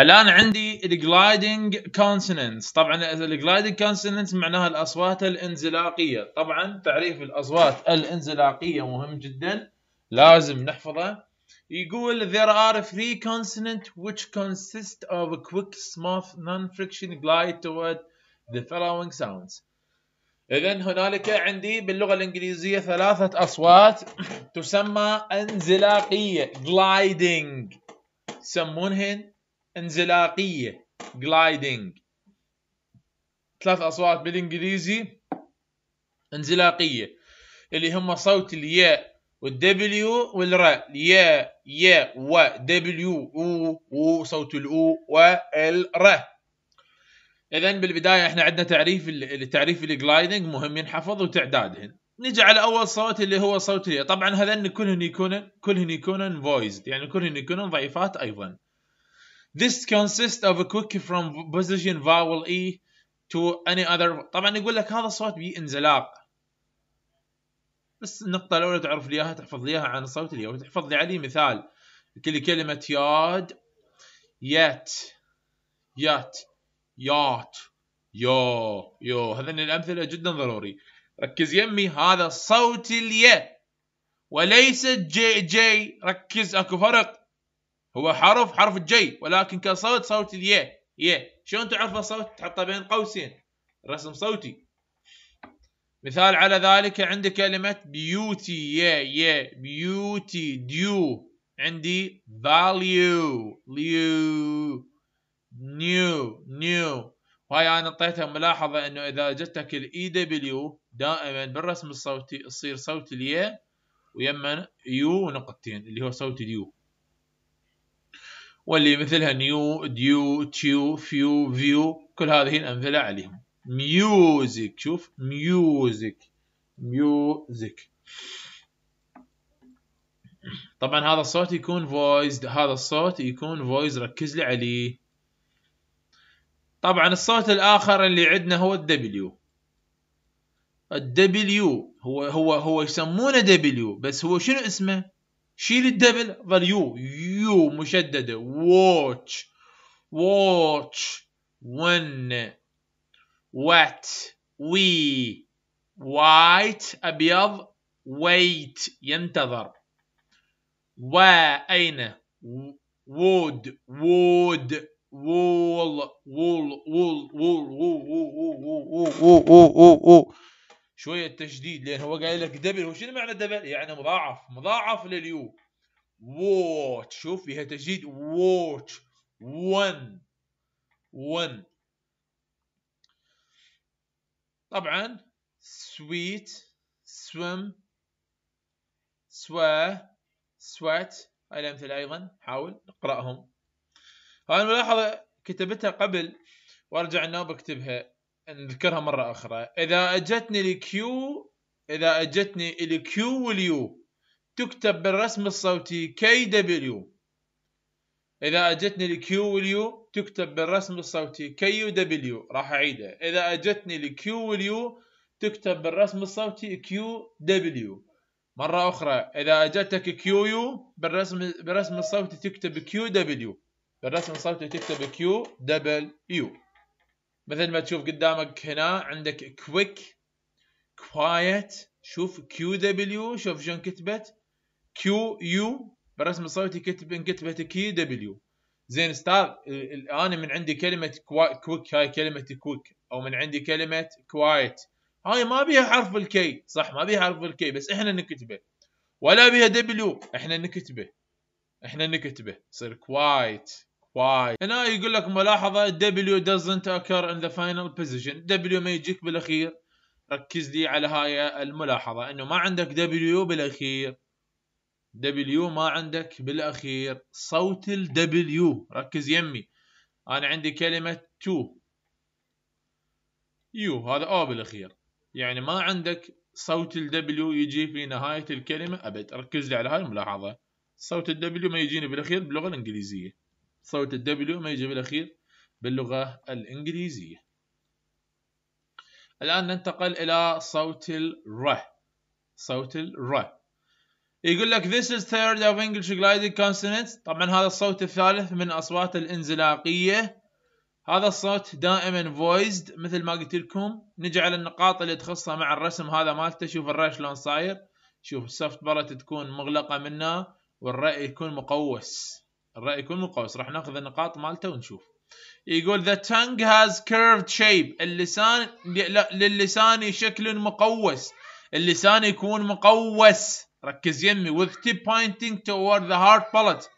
الان عندي الجلايدنج كونسننتس طبعا الجلايدنج كونسننتس معناها الاصوات الانزلاقيه طبعا تعريف الاصوات الانزلاقيه مهم جدا لازم نحفظه يقول there are three consonants which consist of a quick smooth non-friction glide toward the following sounds اذا هنالك عندي باللغه الانجليزيه ثلاثه اصوات تسمى انزلاقيه gliding يسمونهن انزلاقية gliding ثلاث أصوات بالإنجليزي انزلاقية اللي هم صوت الياء والدبليو والراء ياء ياء ودبليو او وصوت الأو والراء إذا بالبداية احنا عندنا تعريف التعريف الجلايدنج مهم ينحفظ وتعدادهن نجي على اول صوت اللي هو صوت الياء طبعا هذن كلهن يكونن كلهن يكونن فويسد يعني كلهن يكونن ضعيفات ايضا This consists of a quick from position vowel E to any other طبعا يقول لك هذا الصوت انزلاق بس النقطة الأولى تعرف لي إياها تحفظ لي إياها عن الصوت اللي تحفظ لي عليه مثال كل كلمة ياد يات يات يات يو يو هذين الأمثلة جدا ضروري ركز يمي هذا صوت الي وليس جي جي ركز اكو فرق هو حرف حرف الجي ولكن كصوت صوت الياء ياء شلون تعرف الصوت تحطه بين قوسين رسم صوتي مثال على ذلك عندي كلمة بيوتي يا يا بيوتي ديو عندي فاليو ليو نيو نيو هاي انا اعطيتها ملاحظة انه اذا جتك الاي دبليو e دائما بالرسم الصوتي تصير صوت الياء ويمن يو نقطتين اللي هو صوت اليو واللي مثلها نيو ديو تيو فيو فيو كل هذه الأمثلة عليهم ميوزك شوف ميوزك ميوزك طبعا هذا الصوت يكون فويس هذا الصوت يكون فويس ركز لي عليه طبعا الصوت الآخر اللي عندنا هو الدبليو الدبليو هو هو هو يسمونه دبليو بس هو شنو اسمه شيل الدبل ظل يو يو مشددة واتش واتش ون وات وي وايت أبيض ويت ينتظر و أين وود وود وول وول وول وول وول وول وول وول وول شويه تشديد لان هو قايل لك دبل وشنو معنى دبل؟ يعني مضاعف مضاعف لليو ووت شوف فيها تشديد ووت ون ون طبعا سويت سويم سوا سوات هاي الامثله ايضا حاول اقراهم هاي الملاحظه كتبتها قبل وارجع النوم بكتبها يعني نذكرها مره اخرى اذا اجتني الكيو اذا اجتني الكيو واليو تكتب بالرسم الصوتي كي دبليو اذا اجتني الكيو واليو تكتب بالرسم الصوتي كي دبليو راح اعيده اذا اجتني الكيو واليو تكتب بالرسم الصوتي كيو دبليو مره اخرى اذا اجتك كيو يو بالرسم بالرسم الصوتي تكتب كيو دبليو بالرسم الصوتي تكتب كيو دبليو مثل ما تشوف قدامك هنا عندك كويك كوايت شوف كيو دبليو شوف شلون كتبت كيو يو بالرسم الصوتي كتب انكتبت كي دبليو زين استاذ انا من عندي كلمه كويك هاي كلمه كويك او من عندي كلمه كوايت هاي ما بيها حرف الكي صح ما بيها حرف الكي بس احنا نكتبه ولا بيها دبليو احنا نكتبه احنا نكتبه يصير كوايت واي هنا يقول لك ملاحظه W doesn't occur in the final position W ما يجيك بالاخير ركز لي على هاي الملاحظه انه ما عندك W بالاخير W ما عندك بالاخير صوت الدبليو W ركز يمي انا عندي كلمه تو يو هذا او بالاخير يعني ما عندك صوت الدبليو W يجي في نهايه الكلمه ابد ركز لي على هاي الملاحظه صوت الدبليو W ما يجيني بالاخير باللغه الانجليزيه صوت الدبليو ما يجي بالأخير باللغة الإنجليزية الآن ننتقل إلى صوت الر صوت الر يقول لك this is third of English glided consonants طبعا هذا الصوت الثالث من الأصوات الانزلاقية هذا الصوت دائما voiced مثل ما قلت لكم نجي على النقاط اللي تخصها مع الرسم هذا مالته شوف الر شلون صاير شوف السوفت بارت تكون مغلقة منه والرأي يكون مقوس الراي يكون مقوس راح ناخذ النقاط مالته ونشوف يقول the tongue has curved shape اللسان للسان شكل مقوس اللسان يكون مقوس ركز يمي with tip pointing toward the heart palate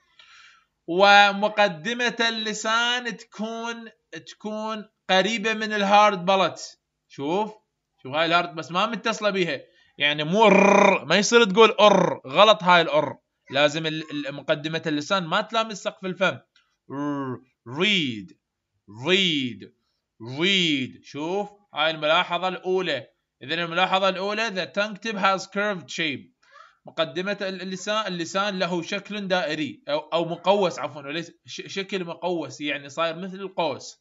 ومقدمة اللسان تكون تكون قريبة من الهارد بالت شوف شوف هاي الهارد بس ما متصلة بيها يعني مو ما يصير تقول ار غلط هاي الار لازم مقدمة اللسان ما تلامس سقف الفم read read read شوف هاي الملاحظة الأولى إذا الملاحظة الأولى the tongue tip has curved shape مقدمة اللسان اللسان له شكل دائري أو, أو مقوس عفوا وليس شكل مقوس يعني صاير مثل القوس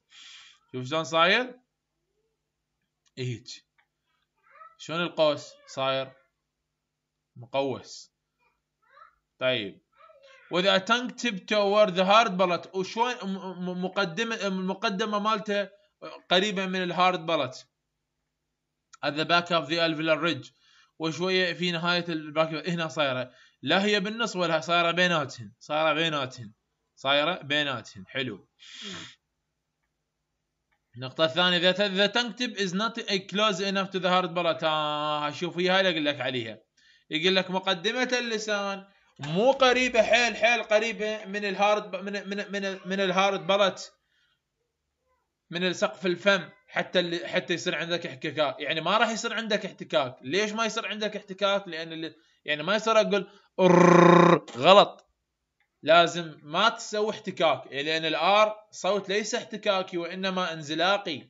شوف شلون صاير هيك شلون القوس صاير مقوس طيب واذا تيب تور ذا هارد بلت وشلون مقدمه المقدمه مالته قريبه من الهارد بلت at the back of the الفيلا ريدج وشويه في نهايه الباك هنا صايره لا هي بالنص ولا صايره بيناتهن صايره بيناتهن صايره بيناتهن حلو النقطة الثانية إذا إذا تنكتب is not كلوز انف تو ذا هارد palate آه شوف هي هاي اللي أقول لك عليها يقول لك مقدمة اللسان مو قريبه حيل حيل قريبه من الهارد من من من, من الهارد بلت من السقف الفم حتى اللي حتى يصير عندك احتكاك يعني ما راح يصير عندك احتكاك ليش ما يصير عندك احتكاك لان اللي يعني ما يصير اقول غلط لازم ما تسوي احتكاك لان الار صوت ليس احتكاكي وانما انزلاقي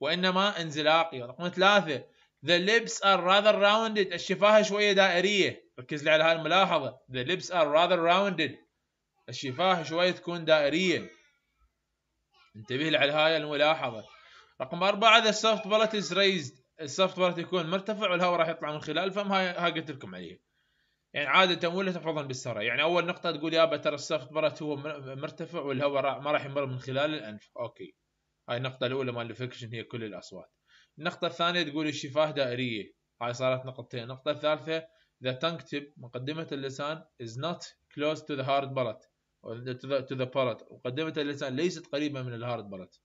وانما انزلاقي رقم ثلاثة the lips are rather rounded الشفاه شوية دائرية ركز لي على هاي الملاحظة the lips are rather rounded الشفاه شوية تكون دائرية انتبه لي على هاي الملاحظة رقم أربعة the soft palate is raised السوفت بارت يكون مرتفع والهواء راح يطلع من خلال الفم هاي ها قلت لكم عليه يعني عادة ولا تحفظون بالسرعة يعني أول نقطة تقول يابا ترى السوفت بارت هو مرتفع والهواء ما راح يمر من خلال الأنف أوكي هاي النقطة الأولى مال الفكشن هي كل الأصوات النقطة الثانية تقول الشفاه دائرية هاي صارت نقطتين النقطة الثالثة The tongue tip مقدمة اللسان is not close to the hard palate or to the, to the palate مقدمة اللسان ليست قريبة من الهارد palate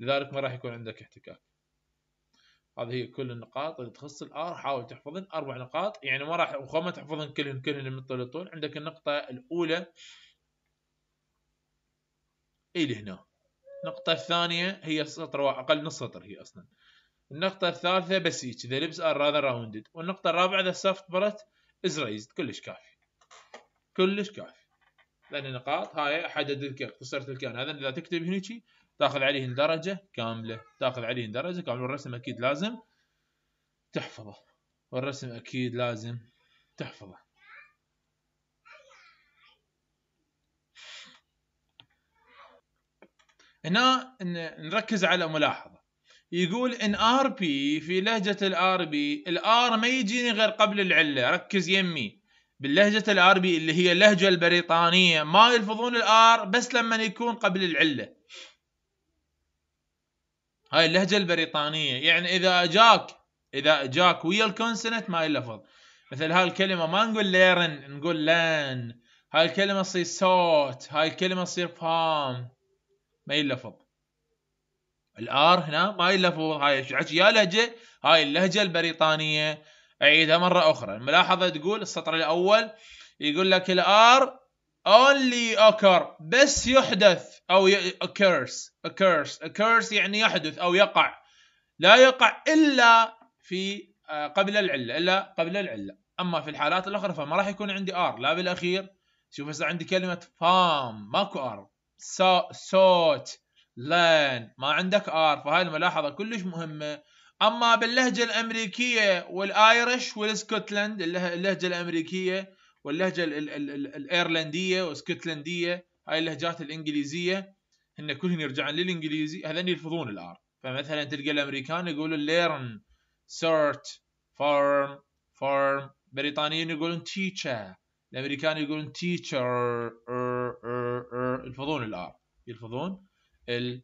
لذلك ما راح يكون عندك احتكاك هذه هي كل النقاط اللي تخص الار حاول تحفظن اربع نقاط يعني ما راح وما تحفظن كلهن كلهن من متطلطون عندك النقطة الأولى إلى هنا النقطة الثانية هي سطر أقل نص سطر هي أصلا النقطة الثالثة بس هيك ذا لبس ار راذر راوندد والنقطة الرابعة ذا سوفت برت از ريزد كلش كافي كلش كافي لان نقاط هاي حدد لك اختصرت لك هذا اذا تكتب هنيك تاخذ عليهن درجة كاملة تاخذ عليهن درجة كاملة والرسم اكيد لازم تحفظه والرسم اكيد لازم تحفظه هنا نركز على ملاحظة يقول ان ار بي في لهجه الار بي الار ما يجيني غير قبل العله ركز يمي باللهجه الار بي اللي هي اللهجه البريطانيه ما يلفظون الار بس لما يكون قبل العله هاي اللهجه البريطانيه يعني اذا اجاك اذا اجاك ويا الكونسنت ما يلفظ مثل هاي الكلمه ما نقول ليرن نقول لان هاي الكلمه تصير صوت هاي الكلمه تصير فام ما يلفظ الار هنا ما يلفوا هاي يا لهجه هاي اللهجه البريطانيه اعيدها مره اخرى الملاحظه تقول السطر الاول يقول لك الار only occur بس يحدث او اوكرز اوكرز اوكرز يعني يحدث او يقع لا يقع الا في آه، قبل العله الا قبل العله اما في الحالات الاخرى فما راح يكون عندي ار لا بالاخير شوف هسه عندي كلمه فام ماكو ار صوت لين ما عندك ار فهاي الملاحظه كلش مهمه اما باللهجه الامريكيه والايرش والاسكتلند اللهجه الامريكيه واللهجه الايرلنديه والاسكتلنديه هاي اللهجات الانجليزيه هن كلهم يرجعون للانجليزي هذين يلفظون الار فمثلا تلقى الامريكان يقولوا ليرن سيرت فارم فارم البريطانيين يقولون تيتشر الامريكان يقولون تيتشر er، er، er، يلفظون الار يلفظون الأعلى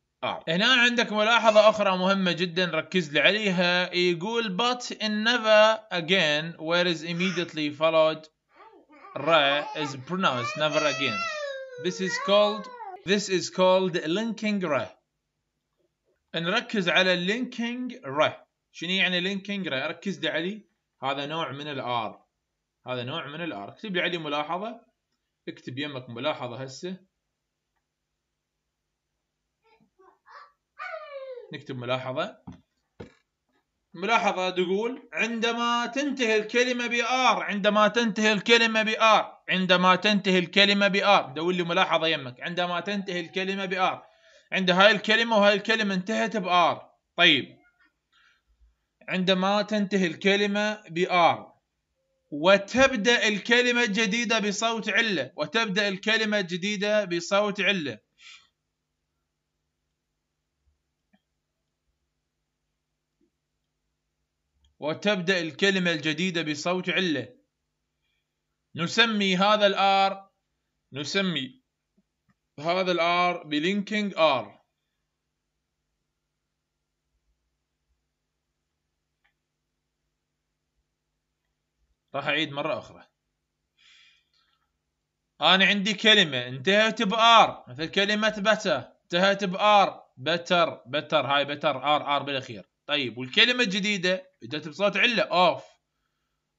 هنا عندك ملاحظة أخرى مهمة جدا ركز لي عليها يقول but in never again where is immediately followed ra is pronounced never again this is called this is called linking ra نركز على linking ra شنو يعني linking ra ركز لي علي هذا نوع من الار هذا نوع من الار اكتب لي علي ملاحظة اكتب يمك ملاحظة هسه نكتب ملاحظة ملاحظة تقول عندما تنتهي الكلمة بآر عندما تنتهي الكلمة بآر عندما تنتهي الكلمة بآر دور لي ملاحظة يمك عندما تنتهي الكلمة بآر عند هاي الكلمة وهاي الكلمة انتهت بآر طيب عندما تنتهي الكلمة بآر وتبدأ الكلمة الجديدة بصوت علة وتبدأ الكلمة الجديدة بصوت علة وتبدأ الكلمة الجديدة بصوت علة نسمي هذا الآر نسمي هذا الآر بلينكينج آر راح أعيد مرة أخرى أنا عندي كلمة انتهت بآر مثل كلمة بتا انتهت بآر بتر بتر هاي بتر آر آر بالأخير طيب والكلمة الجديدة اجت بصوت عله اوف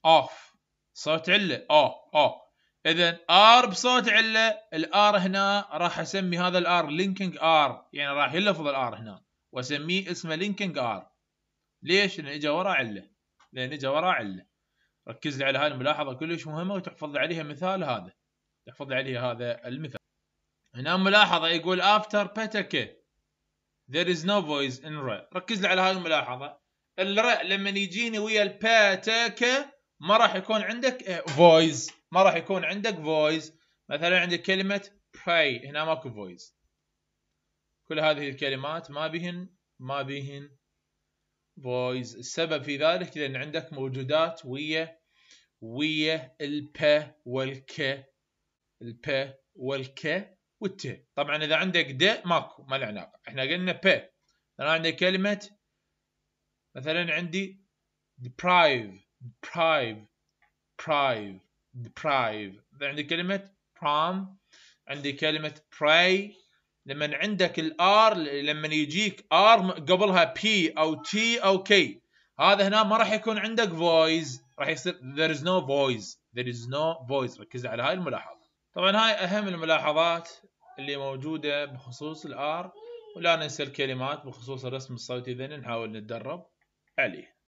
اوف صوت عله او او اذا ار بصوت عله الار هنا راح اسمي هذا الار لينكينج ار يعني راح يلفظ الار هنا واسميه اسمه لينكينج ار ليش؟ لان اجى وراء عله لان اجى وراء عله ركز لي على هاي الملاحظه كلش مهمه وتحفظ لي عليها مثال هذا تحفظ لي عليها هذا المثال هنا ملاحظه يقول after petake there is no voice in re ركز لي على هاي الملاحظه الراء لما يجيني ويا ك ما راح يكون عندك فويس آه، ما راح يكون عندك فويس مثلا عندك كلمه باي هنا ماكو فويس كل هذه الكلمات ما بهن ما بهن فويس السبب في ذلك لان عندك موجودات ويا ويا الب والك الب والك والت طبعا اذا عندك د ماكو ما له علاقه احنا قلنا ب انا عندي كلمه مثلا عندي deprive deprive deprive deprive عندي كلمة prom عندي كلمة pray لما عندك الار لما يجيك ار قبلها بي او تي او كي هذا هنا ما راح يكون عندك فويس راح يصير there is no voice there is no voice ركز على هاي الملاحظة طبعا هاي اهم الملاحظات اللي موجودة بخصوص الار ولا ننسى الكلمات بخصوص الرسم الصوتي ذن نحاول نتدرب عليه